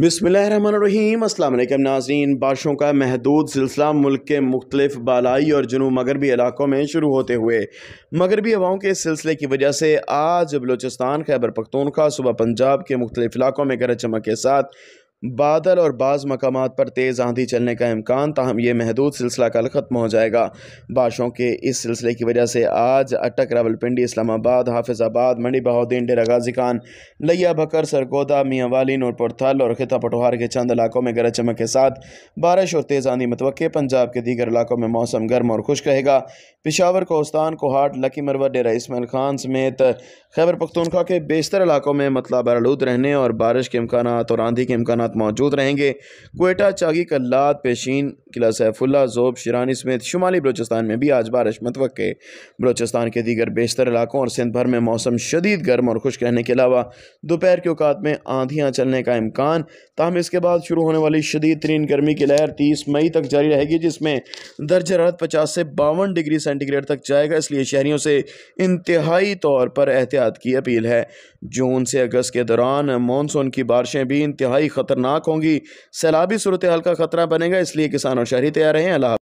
बसमीम अल्लाम नाजरीन बारिशों का महदूद सिलसिला मुल्क के मुख्तलिफ बालाई और जुनूब मगरबी इलाकों में शुरू होते हुए मगरबी हवाओं के सिलसिले की वजह से आज बलोचिस्तान खैबर पखतूनखा सुबह पंजाब के मुख्तलिफ इलाकों में गरज चमक के साथ बादल और बाज़ मकाम पर तेज़ आंधी चलने का इम्कान तहम यह महदूद सिलसिला कल ख़त्म हो जाएगा बारिशों के इस सिलसिले की वजह से आज अटक रावलपिंडी इस्लामाबाद हाफिज़ाबाद मंडी बहाद्दीन डेरा गाजी खान लिया भकर सरगोदा मियाँ नूरपुर थल और खिता पटवार के चंद इलाकों में गरज चमक के साथ बारिश और तेज़ आंधी मतवक पंजाब के दीगर इलाकों में मौसम गर्म और खुश रहेगा पिशावर कोस्तान कोहाट लकी मरवा डेरा इसमैल खान समेत खैबर पख्तूनख्वा के बेशतर इलाकों में मतला बरलूद रहने और बारिश के इम्कान और आंधी के इम्कान साथ मौजूद रहेंगे कोयटा चागी कल्लाद पेशीन किला सैफुल्ला जोब शिरानी समेत शुमाली बलोचिस्तान में भी आज बारिश मतव के बलोचिस्तान के दीगर बेशतर इलाकों और सिंध भर में मौसम शदीद गर्म और खुश्क रहने के अलावा दोपहर के अवकात में आंधियाँ चलने का इम्कान तहम इसके बाद शुरू होने वाली शदीद तरीन गर्मी की लहर तीस मई तक जारी रहेगी जिसमें दर्ज हरारत पचास से बावन डिग्री सेंटीग्रेड तक जाएगा इसलिए शहरीों से इंतहाई तौर पर एहतियात की अपील है जून से अगस्त के दौरान मानसून की बारिशें भी इंतहाई ख़तरनाक खतरनाक होंगी सैलाबी सूरत हाल का खतरा बनेगा इसलिए किसान और शहरी तैयार रहें अल्लाह